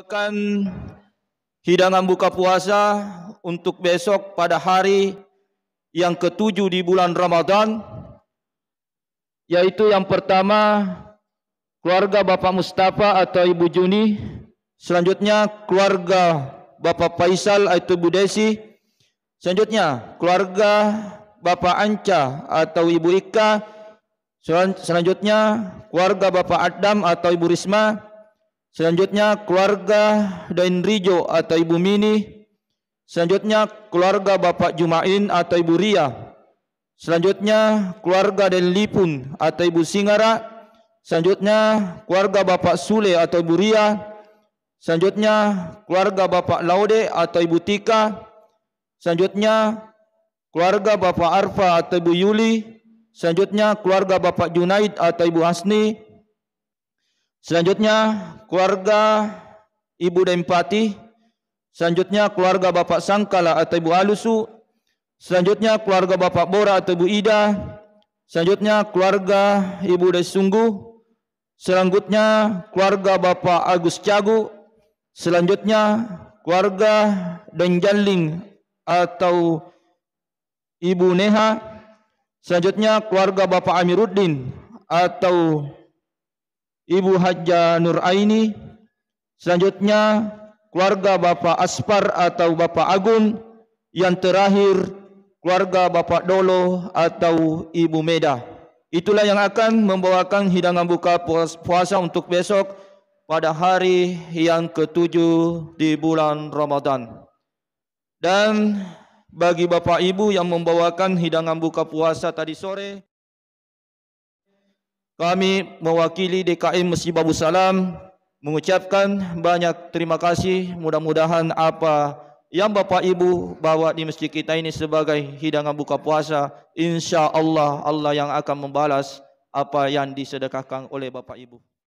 akan hidangan buka puasa untuk besok pada hari yang ketujuh di bulan Ramadan yaitu yang pertama keluarga Bapak Mustafa atau Ibu Juni selanjutnya keluarga Bapak Faisal atau Ibu Desi selanjutnya keluarga Bapak Anca atau Ibu Ika selanjutnya keluarga Bapak Adam atau Ibu Risma Selanjutnya keluarga Dainrijo atau Ibu Mini. Selanjutnya keluarga Bapak Jumain atau Ibu Ria. Selanjutnya keluarga Dain Lipun atau Ibu Singara. Selanjutnya keluarga Bapak Sule atau Ibu Ria. Selanjutnya keluarga Bapak Laude atau Ibu Tika. Selanjutnya keluarga Bapak Arfa atau Ibu Yuli. Selanjutnya keluarga Bapak Junaid atau Ibu Hasni. Selanjutnya keluarga Ibu Dempati, selanjutnya keluarga Bapak Sangkala atau Ibu Alusu, selanjutnya keluarga Bapak Bora atau Ibu Ida, selanjutnya keluarga Ibu Desunggu, selanjutnya keluarga Bapak Agus Cagu, selanjutnya keluarga Denjaling atau Ibu Neha, selanjutnya keluarga Bapak Amiruddin atau Ibu Haja Nur Aini. Selanjutnya keluarga Bapak Aspar atau Bapak Agun. Yang terakhir keluarga Bapak Dolo atau Ibu Meda. Itulah yang akan membawakan hidangan buka puasa untuk besok pada hari yang ketujuh di bulan Ramadan. Dan bagi Bapak Ibu yang membawakan hidangan buka puasa tadi sore, kami mewakili DKM Masjid Babu Salam mengucapkan banyak terima kasih mudah-mudahan apa yang Bapak Ibu bawa di masjid kita ini sebagai hidangan buka puasa insyaallah Allah yang akan membalas apa yang disedekahkan oleh Bapak Ibu